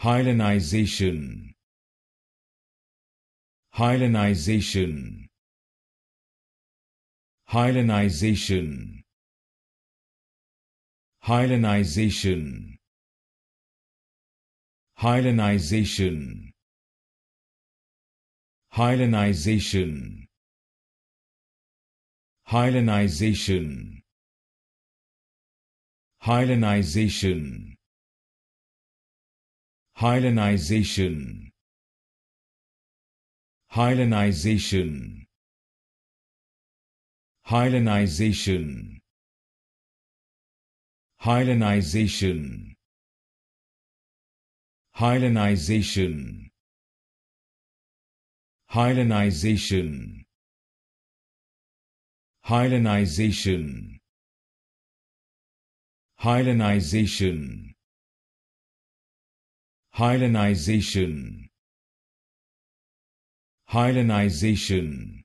Hylanization Hylanization Hylanization Hylanization Hylanization Hylanization Hylanization, Hylenization Hylenization Hylenization Hylenization Hylenization Hylenization Hylenization Hyelenization Hyelenization